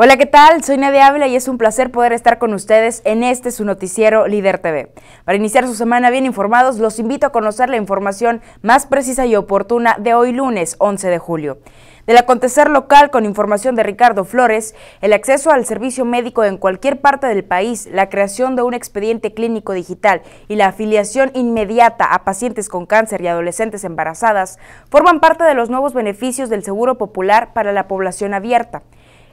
Hola, ¿qué tal? Soy Nadia Ávila y es un placer poder estar con ustedes en este su noticiero Líder TV. Para iniciar su semana bien informados, los invito a conocer la información más precisa y oportuna de hoy lunes 11 de julio. Del acontecer local con información de Ricardo Flores, el acceso al servicio médico en cualquier parte del país, la creación de un expediente clínico digital y la afiliación inmediata a pacientes con cáncer y adolescentes embarazadas forman parte de los nuevos beneficios del Seguro Popular para la población abierta.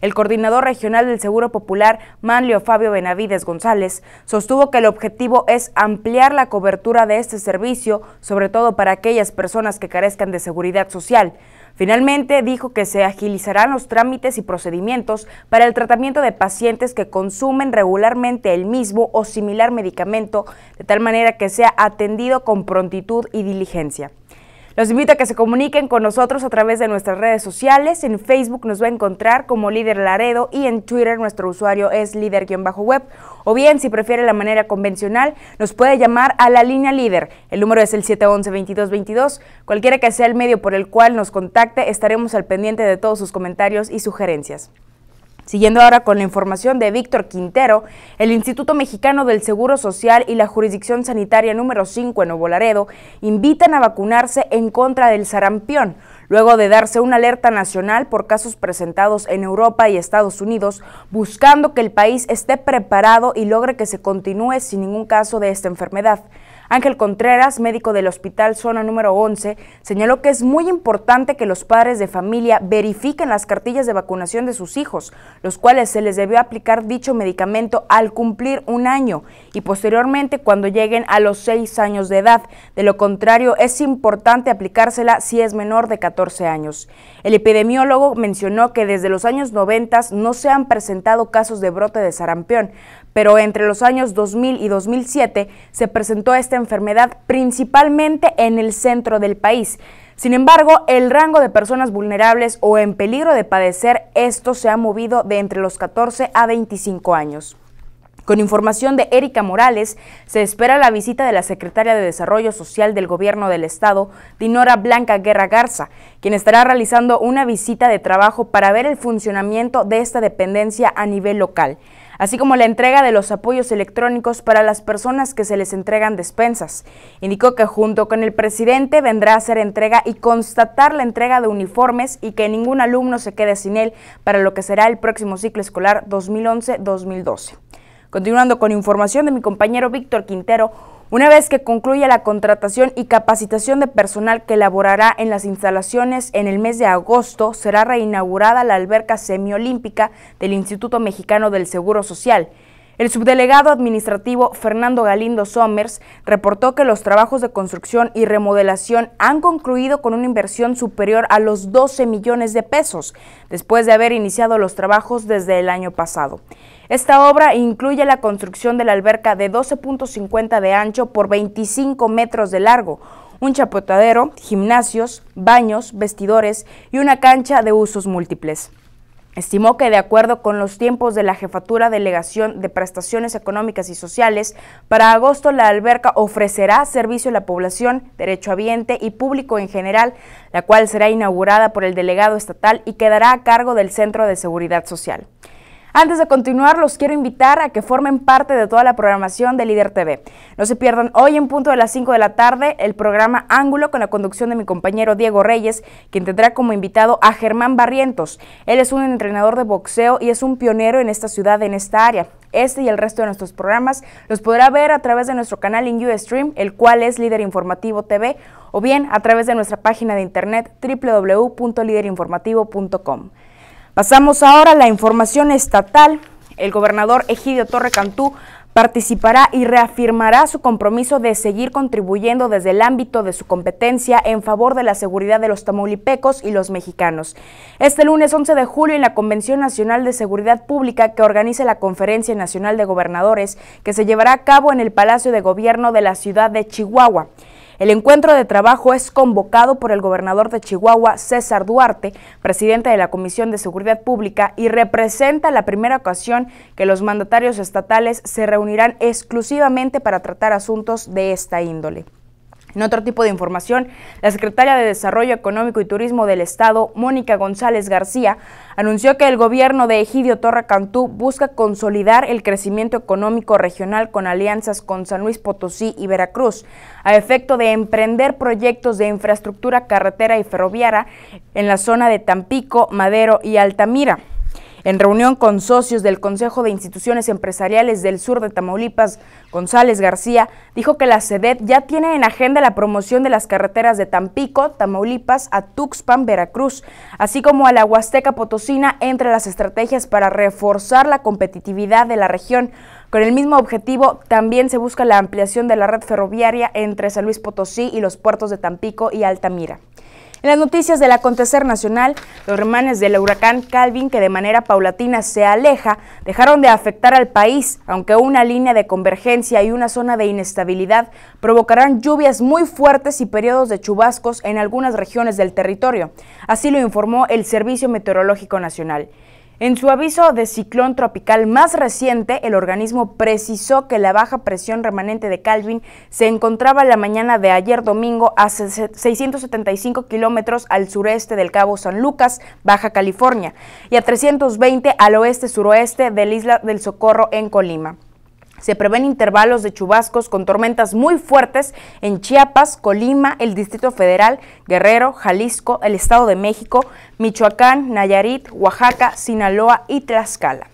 El coordinador regional del Seguro Popular, Manlio Fabio Benavides González, sostuvo que el objetivo es ampliar la cobertura de este servicio, sobre todo para aquellas personas que carezcan de seguridad social. Finalmente, dijo que se agilizarán los trámites y procedimientos para el tratamiento de pacientes que consumen regularmente el mismo o similar medicamento, de tal manera que sea atendido con prontitud y diligencia. Los invito a que se comuniquen con nosotros a través de nuestras redes sociales. En Facebook nos va a encontrar como Líder Laredo y en Twitter nuestro usuario es líder-web. O bien, si prefiere la manera convencional, nos puede llamar a la línea líder. El número es el 711-2222. Cualquiera que sea el medio por el cual nos contacte, estaremos al pendiente de todos sus comentarios y sugerencias. Siguiendo ahora con la información de Víctor Quintero, el Instituto Mexicano del Seguro Social y la Jurisdicción Sanitaria número 5 en Nuevo invitan a vacunarse en contra del sarampión, luego de darse una alerta nacional por casos presentados en Europa y Estados Unidos, buscando que el país esté preparado y logre que se continúe sin ningún caso de esta enfermedad. Ángel Contreras, médico del Hospital Zona número 11, señaló que es muy importante que los padres de familia verifiquen las cartillas de vacunación de sus hijos, los cuales se les debió aplicar dicho medicamento al cumplir un año y posteriormente cuando lleguen a los 6 años de edad. De lo contrario, es importante aplicársela si es menor de 14 años. El epidemiólogo mencionó que desde los años 90 no se han presentado casos de brote de sarampión, pero entre los años 2000 y 2007 se presentó esta enfermedad principalmente en el centro del país. Sin embargo, el rango de personas vulnerables o en peligro de padecer esto se ha movido de entre los 14 a 25 años. Con información de Erika Morales, se espera la visita de la secretaria de Desarrollo Social del Gobierno del Estado, Dinora Blanca Guerra Garza, quien estará realizando una visita de trabajo para ver el funcionamiento de esta dependencia a nivel local así como la entrega de los apoyos electrónicos para las personas que se les entregan despensas. Indicó que junto con el presidente vendrá a hacer entrega y constatar la entrega de uniformes y que ningún alumno se quede sin él para lo que será el próximo ciclo escolar 2011-2012. Continuando con información de mi compañero Víctor Quintero, una vez que concluya la contratación y capacitación de personal que elaborará en las instalaciones en el mes de agosto, será reinaugurada la alberca semiolímpica del Instituto Mexicano del Seguro Social. El subdelegado administrativo Fernando Galindo Somers reportó que los trabajos de construcción y remodelación han concluido con una inversión superior a los 12 millones de pesos, después de haber iniciado los trabajos desde el año pasado. Esta obra incluye la construcción de la alberca de 12.50 de ancho por 25 metros de largo, un chapotadero, gimnasios, baños, vestidores y una cancha de usos múltiples. Estimó que de acuerdo con los tiempos de la Jefatura Delegación de Prestaciones Económicas y Sociales, para agosto la alberca ofrecerá servicio a la población, derecho ambiente y público en general, la cual será inaugurada por el delegado estatal y quedará a cargo del Centro de Seguridad Social. Antes de continuar, los quiero invitar a que formen parte de toda la programación de Líder TV. No se pierdan hoy en punto de las 5 de la tarde el programa Ángulo con la conducción de mi compañero Diego Reyes, quien tendrá como invitado a Germán Barrientos. Él es un entrenador de boxeo y es un pionero en esta ciudad, en esta área. Este y el resto de nuestros programas los podrá ver a través de nuestro canal en Ustream, el cual es Líder Informativo TV, o bien a través de nuestra página de internet www.liderinformativo.com. Pasamos ahora a la información estatal. El gobernador Egidio Torre Cantú participará y reafirmará su compromiso de seguir contribuyendo desde el ámbito de su competencia en favor de la seguridad de los tamaulipecos y los mexicanos. Este lunes 11 de julio en la Convención Nacional de Seguridad Pública que organiza la Conferencia Nacional de Gobernadores que se llevará a cabo en el Palacio de Gobierno de la ciudad de Chihuahua. El encuentro de trabajo es convocado por el gobernador de Chihuahua, César Duarte, presidente de la Comisión de Seguridad Pública, y representa la primera ocasión que los mandatarios estatales se reunirán exclusivamente para tratar asuntos de esta índole. En otro tipo de información, la secretaria de Desarrollo Económico y Turismo del Estado, Mónica González García, anunció que el gobierno de Egidio Torra Cantú busca consolidar el crecimiento económico regional con alianzas con San Luis Potosí y Veracruz, a efecto de emprender proyectos de infraestructura carretera y ferroviaria en la zona de Tampico, Madero y Altamira. En reunión con socios del Consejo de Instituciones Empresariales del Sur de Tamaulipas, González García dijo que la SEDET ya tiene en agenda la promoción de las carreteras de Tampico, Tamaulipas, a Tuxpan, Veracruz, así como a la Huasteca Potosina entre las estrategias para reforzar la competitividad de la región. Con el mismo objetivo, también se busca la ampliación de la red ferroviaria entre San Luis Potosí y los puertos de Tampico y Altamira. En las noticias del acontecer nacional, los remanes del huracán Calvin, que de manera paulatina se aleja, dejaron de afectar al país, aunque una línea de convergencia y una zona de inestabilidad provocarán lluvias muy fuertes y periodos de chubascos en algunas regiones del territorio. Así lo informó el Servicio Meteorológico Nacional. En su aviso de ciclón tropical más reciente, el organismo precisó que la baja presión remanente de Calvin se encontraba la mañana de ayer domingo a 675 kilómetros al sureste del Cabo San Lucas, Baja California, y a 320 al oeste-suroeste de la Isla del Socorro en Colima. Se prevén intervalos de chubascos con tormentas muy fuertes en Chiapas, Colima, el Distrito Federal, Guerrero, Jalisco, el Estado de México, Michoacán, Nayarit, Oaxaca, Sinaloa y Tlaxcala.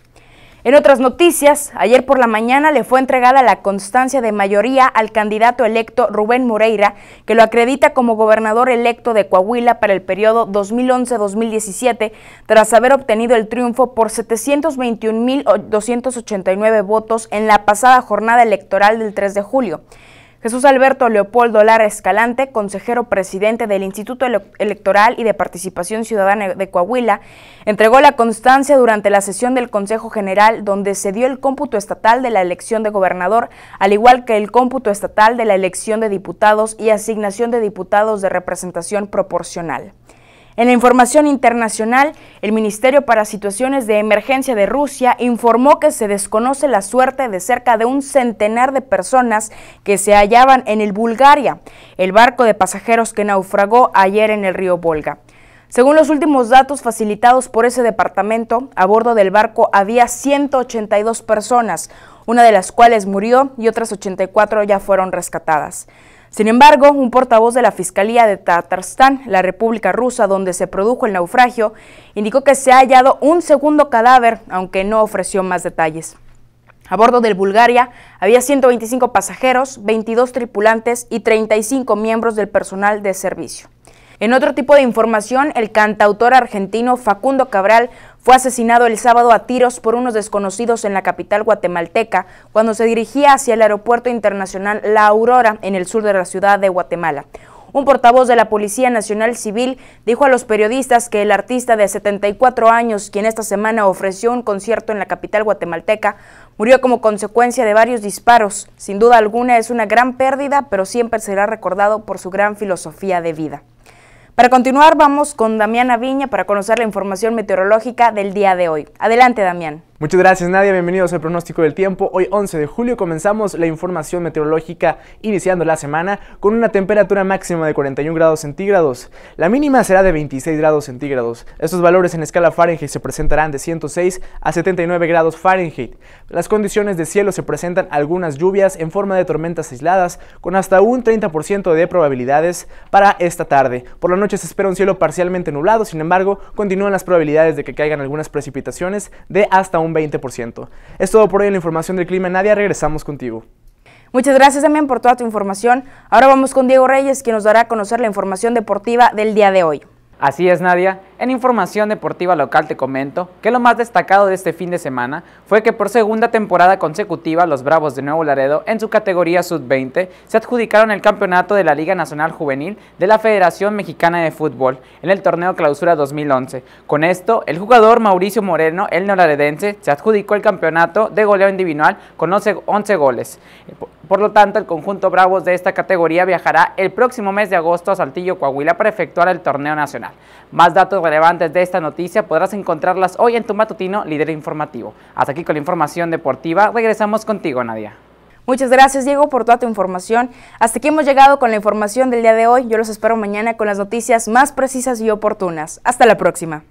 En otras noticias, ayer por la mañana le fue entregada la constancia de mayoría al candidato electo Rubén Moreira, que lo acredita como gobernador electo de Coahuila para el periodo 2011-2017, tras haber obtenido el triunfo por 721.289 votos en la pasada jornada electoral del 3 de julio. Jesús Alberto Leopoldo Lara Escalante, consejero presidente del Instituto Electoral y de Participación Ciudadana de Coahuila, entregó la constancia durante la sesión del Consejo General donde se dio el cómputo estatal de la elección de gobernador, al igual que el cómputo estatal de la elección de diputados y asignación de diputados de representación proporcional. En la información internacional, el Ministerio para Situaciones de Emergencia de Rusia informó que se desconoce la suerte de cerca de un centenar de personas que se hallaban en el Bulgaria, el barco de pasajeros que naufragó ayer en el río Volga. Según los últimos datos facilitados por ese departamento, a bordo del barco había 182 personas, una de las cuales murió y otras 84 ya fueron rescatadas. Sin embargo, un portavoz de la Fiscalía de Tatarstán, la República Rusa donde se produjo el naufragio, indicó que se ha hallado un segundo cadáver, aunque no ofreció más detalles. A bordo del Bulgaria había 125 pasajeros, 22 tripulantes y 35 miembros del personal de servicio. En otro tipo de información, el cantautor argentino Facundo Cabral fue asesinado el sábado a tiros por unos desconocidos en la capital guatemalteca cuando se dirigía hacia el aeropuerto internacional La Aurora en el sur de la ciudad de Guatemala. Un portavoz de la Policía Nacional Civil dijo a los periodistas que el artista de 74 años, quien esta semana ofreció un concierto en la capital guatemalteca, murió como consecuencia de varios disparos. Sin duda alguna es una gran pérdida, pero siempre será recordado por su gran filosofía de vida. Para continuar, vamos con Damián Aviña para conocer la información meteorológica del día de hoy. Adelante, Damián. Muchas gracias Nadia, bienvenidos al pronóstico del tiempo. Hoy 11 de julio comenzamos la información meteorológica iniciando la semana con una temperatura máxima de 41 grados centígrados. La mínima será de 26 grados centígrados. Estos valores en escala Fahrenheit se presentarán de 106 a 79 grados Fahrenheit. Las condiciones de cielo se presentan algunas lluvias en forma de tormentas aisladas con hasta un 30% de probabilidades para esta tarde. Por la noche se espera un cielo parcialmente nublado, sin embargo, continúan las probabilidades de que caigan algunas precipitaciones de hasta un 20%. Es todo por hoy en la información del clima. Nadia, regresamos contigo. Muchas gracias también por toda tu información. Ahora vamos con Diego Reyes, quien nos dará a conocer la información deportiva del día de hoy. Así es, Nadia. En información deportiva local te comento que lo más destacado de este fin de semana fue que por segunda temporada consecutiva los Bravos de Nuevo Laredo en su categoría sub-20 se adjudicaron el campeonato de la Liga Nacional Juvenil de la Federación Mexicana de Fútbol en el torneo Clausura 2011. Con esto, el jugador Mauricio Moreno, el neolaredense, se adjudicó el campeonato de goleo individual con 11 goles. Por lo tanto, el conjunto Bravos de esta categoría viajará el próximo mes de agosto a Saltillo, Coahuila, para efectuar el torneo nacional. Más datos relevantes de esta noticia podrás encontrarlas hoy en tu matutino líder informativo. Hasta aquí con la información deportiva. Regresamos contigo, Nadia. Muchas gracias Diego por toda tu información. Hasta aquí hemos llegado con la información del día de hoy. Yo los espero mañana con las noticias más precisas y oportunas. Hasta la próxima.